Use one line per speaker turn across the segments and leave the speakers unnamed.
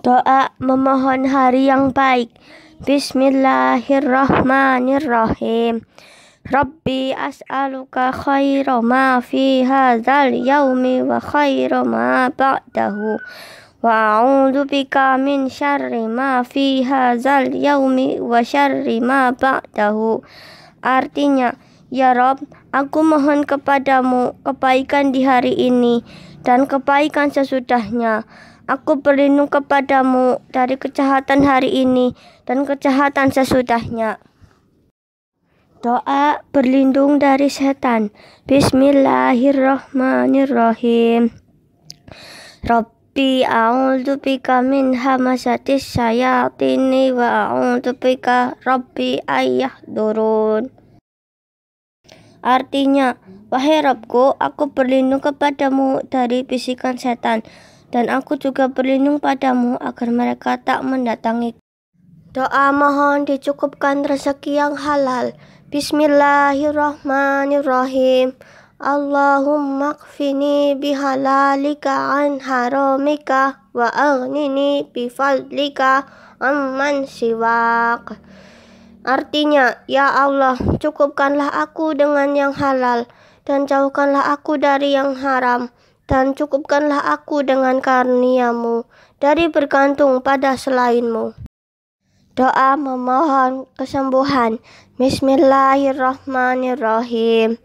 Doa memohon hari yang baik. Bismillahirrahmanirrahim. Rabbi as'aluka khaira ma fi hadzal yaumi wa khaira ma ba'dahu. Wa a'udzu bika min syarri ma fi hadzal yaumi wa syarri ma ba'dahu. Artinya, ya Rob, aku mohon kepadamu kebaikan di hari ini dan kebaikan sesudahnya. Aku berlindung kepadamu dari kejahatan hari ini dan kejahatan sesudahnya. Doa berlindung dari setan. Bismillahirrahmanirrahim. Rabbi a'udzu bika min hamasatis sayatini wa a'udzu bika rabbi durun. Artinya, wahai Rabbku, aku berlindung kepadamu dari bisikan setan dan aku juga berlindung padamu agar mereka tak mendatangi. Doa mohon dicukupkan rezeki yang halal. Bismillahirrahmanirrahim. Allahumma kfini bihalalika an haramika wa agnini bifadlika amman siwak. Artinya, ya Allah, cukupkanlah aku dengan yang halal dan jauhkanlah aku dari yang haram dan cukupkanlah aku dengan karuniamu dari bergantung pada selainmu. Doa memohon kesembuhan. Bismillahirrahmanirrahim.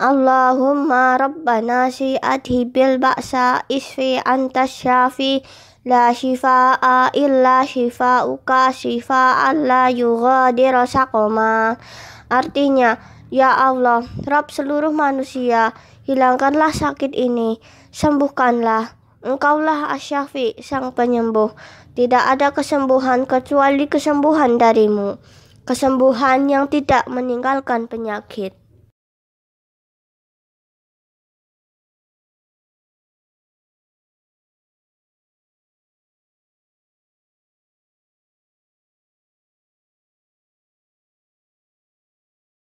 Allahumma rabbana si'adhi bil ba'sa isfi antas syafi la shifa'a illa shifa'uka shifa'an la yughadiru saqama artinya Ya Allah, Rabb seluruh manusia, hilangkanlah sakit ini, sembuhkanlah. Engkaulah Asyafi, Sang Penyembuh. Tidak ada kesembuhan kecuali kesembuhan darimu. Kesembuhan yang tidak meninggalkan penyakit.